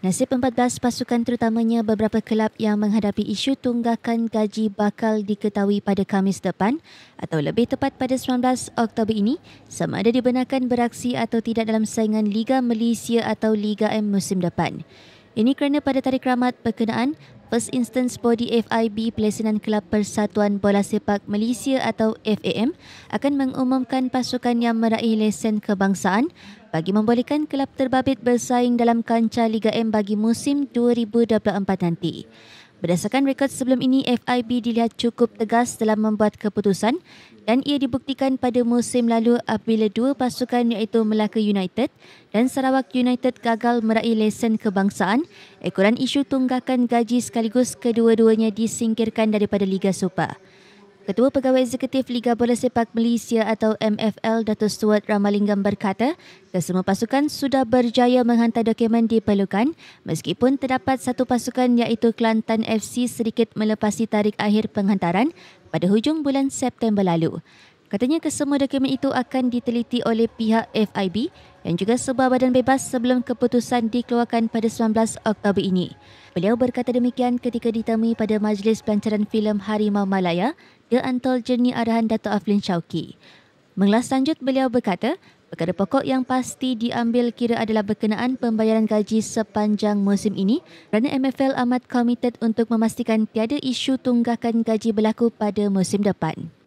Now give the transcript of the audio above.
Nasib 14 pasukan terutamanya beberapa kelab yang menghadapi isu tunggakan gaji bakal diketahui pada Kamis depan atau lebih tepat pada 19 Oktober ini sama ada dibenarkan beraksi atau tidak dalam saingan Liga Malaysia atau Liga M musim depan. Ini kerana pada tarikh ramad perkenaan, First Instance Body FIB Pelesenan Kelab Persatuan Bola Sepak Malaysia atau FAM akan mengumumkan pasukan yang meraih lesen kebangsaan bagi membolehkan kelab terbabit bersaing dalam kancah Liga M bagi musim 2024 nanti. Berdasarkan rekod sebelum ini, FIB dilihat cukup tegas dalam membuat keputusan dan ia dibuktikan pada musim lalu apabila dua pasukan iaitu Melaka United dan Sarawak United gagal meraih lesen kebangsaan ekoran isu tunggakan gaji sekaligus kedua-duanya disingkirkan daripada Liga Super. Ketua Pegawai Eksekutif Liga Bola Sepak Malaysia atau MFL Dato Stuart Ramalingam berkata, kesemua pasukan sudah berjaya menghantar dokumen diperlukan meskipun terdapat satu pasukan iaitu Kelantan FC sedikit melepasi tarikh akhir penghantaran pada hujung bulan September lalu. Katanya kesemua dokumen itu akan diteliti oleh pihak FIB dan juga sebuah badan bebas sebelum keputusan dikeluarkan pada 19 Oktober ini. Beliau berkata demikian ketika ditemui pada majlis pelancaran filem Harimau Malaya The Anthology Arahan Dato' Aflin Syauki. Mengelas lanjut, beliau berkata, perkara pokok yang pasti diambil kira adalah berkenaan pembayaran gaji sepanjang musim ini kerana MFL amat komited untuk memastikan tiada isu tunggakan gaji berlaku pada musim depan.